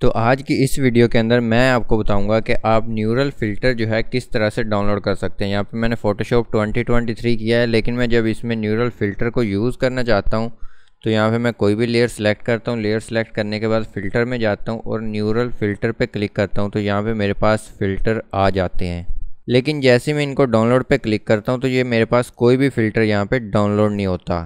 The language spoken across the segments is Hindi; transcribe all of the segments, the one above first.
तो आज की इस वीडियो के अंदर मैं आपको बताऊंगा कि आप न्यूरल फ़िल्टर जो है किस तरह से डाउनलोड कर सकते हैं यहाँ पे मैंने फ़ोटोशॉप 2023 किया है लेकिन मैं जब इसमें न्यूरल फ़िल्टर को यूज़ करना चाहता हूँ तो यहाँ पे मैं कोई भी लेयर सेलेक्ट करता हूँ लेयर सेलेक्ट करने के बाद फ़िल्टर में जाता हूँ और न्यूरल फ़िल्टर पर क्लिक करता हूँ तो यहाँ पर मेरे पास फ़िल्टर आ जाते हैं लेकिन जैसे मैं इनको डाउनलोड पर क्लिक करता हूँ तो ये मेरे पास कोई भी फ़िल्टर यहाँ पर डाउनलोड नहीं होता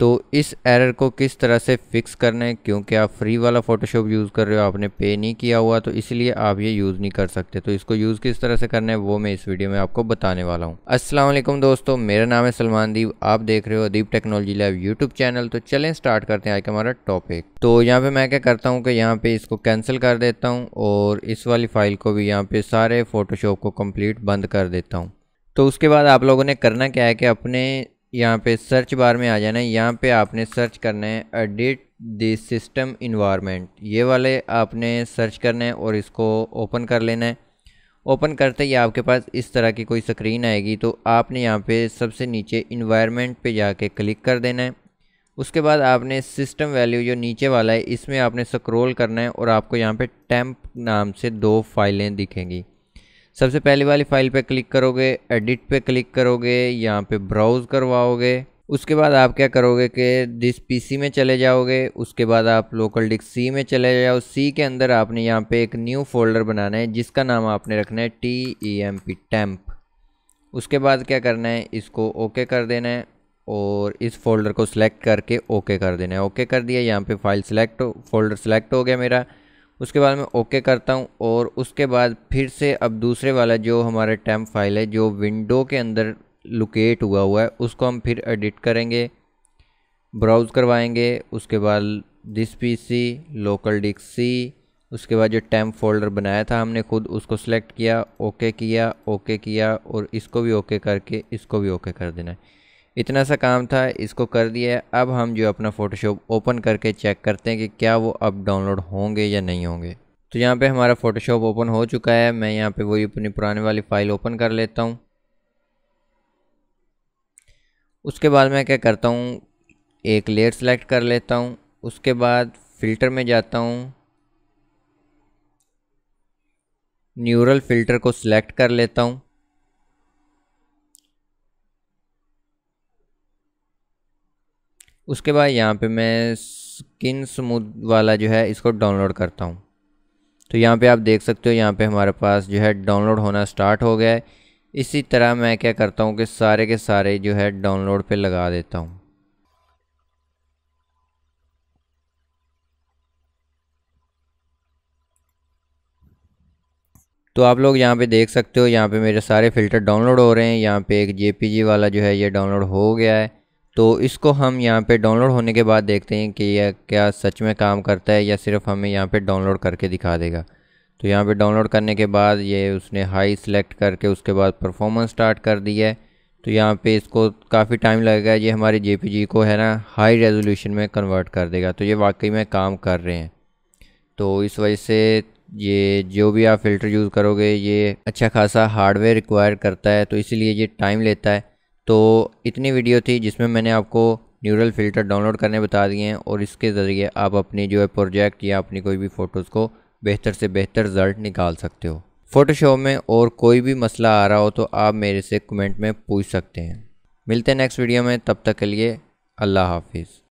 तो इस एरर को किस तरह से फिक्स करना है क्योंकि आप फ्री वाला फ़ोटोशॉप यूज़ कर रहे हो आपने पे नहीं किया हुआ तो इसलिए आप ये यूज़ नहीं कर सकते तो इसको यूज़ किस तरह से करना है वो मैं इस वीडियो में आपको बताने वाला हूँ असलम दोस्तों मेरा नाम है सलमान दीप आप देख रहे हो Adeep technology lab YouTube channel तो चलें स्टार्ट करते हैं आज का हमारा टॉपिक तो यहाँ पर मैं क्या करता हूँ कि यहाँ पर इसको कैंसिल कर देता हूँ और इस वाली फ़ाइल को भी यहाँ पर सारे फ़ोटोशॉप को कम्प्लीट बंद कर देता हूँ तो उसके बाद आप लोगों ने करना क्या है कि अपने यहाँ पे सर्च बार में आ जाना है यहाँ पे आपने सर्च करना है एडिट द सिस्टम इन्वायरमेंट ये वाले आपने सर्च करना है और इसको ओपन कर लेना है ओपन करते ही आपके पास इस तरह की कोई स्क्रीन आएगी तो आपने यहाँ पे सबसे नीचे इन्वायरमेंट पे जाके क्लिक कर देना है उसके बाद आपने सिस्टम वैल्यू जो नीचे वाला है इसमें आपने स्क्रोल करना है और आपको यहाँ पर टैंप नाम से दो फाइलें दिखेंगी सबसे पहली वाली फाइल पे क्लिक करोगे एडिट पे क्लिक करोगे यहाँ पे ब्राउज़ करवाओगे उसके बाद आप क्या करोगे कि डिस पीसी में चले जाओगे उसके बाद आप लोकल डिस्क सी में चले जाओ सी के अंदर आपने यहाँ पे एक न्यू फोल्डर बनाना है जिसका नाम आपने रखना है T E M P temp उसके बाद क्या करना है इसको ओके कर देना है और इस फोल्डर को सिलेक्ट करके ओके कर देना है ओके कर दिया यहाँ पे फाइल सेलेक्ट फोल्डर सेलेक्ट हो गया मेरा उसके बाद मैं ओके करता हूँ और उसके बाद फिर से अब दूसरे वाला जो हमारा टैम्प फाइल है जो विंडो के अंदर लोकेट हुआ हुआ है उसको हम फिर एडिट करेंगे ब्राउज़ करवाएंगे उसके बाद this PC local disk C उसके बाद जो टैम्प फोल्डर बनाया था हमने खुद उसको सेलेक्ट किया ओके किया ओके किया और इसको भी ओके करके इसको भी ओके कर देना है इतना सा काम था इसको कर दिया अब हम जो अपना फ़ोटोशॉप ओपन करके चेक करते हैं कि क्या वो अब डाउनलोड होंगे या नहीं होंगे तो यहाँ पे हमारा फ़ोटोशॉप ओपन हो चुका है मैं यहाँ पे वही अपनी पुराने वाली फ़ाइल ओपन कर लेता हूँ उसके बाद मैं क्या करता हूँ एक लेयर सेलेक्ट कर लेता हूँ उसके बाद फ़िल्टर में जाता हूँ न्यूरल फ़िल्टर को सिलेक्ट कर लेता हूँ उसके बाद यहाँ पे मैं स्किन स्मूथ वाला जो है इसको डाउनलोड करता हूँ तो यहाँ पे आप देख सकते हो यहाँ पे हमारे पास जो है डाउनलोड होना स्टार्ट हो गया है इसी तरह मैं क्या करता हूँ कि सारे के सारे जो है डाउनलोड पे लगा देता हूँ तो आप लोग यहाँ पे देख सकते हो यहाँ पे मेरे सारे फ़िल्टर डाउनलोड हो रहे हैं यहाँ पे एक जेपीजी वाला जो है ये डाउनलोड हो गया है तो इसको हम यहाँ पे डाउनलोड होने के बाद देखते हैं कि यह क्या सच में काम करता है या सिर्फ हमें यहाँ पे डाउनलोड करके दिखा देगा तो यहाँ पे डाउनलोड करने के बाद ये उसने हाई सेलेक्ट करके उसके बाद परफॉर्मेंस स्टार्ट कर दी है तो यहाँ पे इसको काफ़ी टाइम लगेगा ये हमारे जे को है ना हाई रेजोल्यूशन में कन्वर्ट कर देगा तो ये वाकई में काम कर रहे हैं तो इस वजह से ये जो भी आप फ़िल्टर यूज़ करोगे ये अच्छा खासा हार्डवेयर रिक्वायर करता है तो इसीलिए ये टाइम लेता है तो इतनी वीडियो थी जिसमें मैंने आपको न्यूरल फ़िल्टर डाउनलोड करने बता दिए हैं और इसके ज़रिए आप अपनी जो है प्रोजेक्ट या अपनी कोई भी फ़ोटोज़ को बेहतर से बेहतर रिज़ल्ट निकाल सकते हो फ़ोटोशॉप में और कोई भी मसला आ रहा हो तो आप मेरे से कमेंट में पूछ सकते हैं मिलते हैं नेक्स्ट वीडियो में तब तक के लिए अल्लाह हाफिज़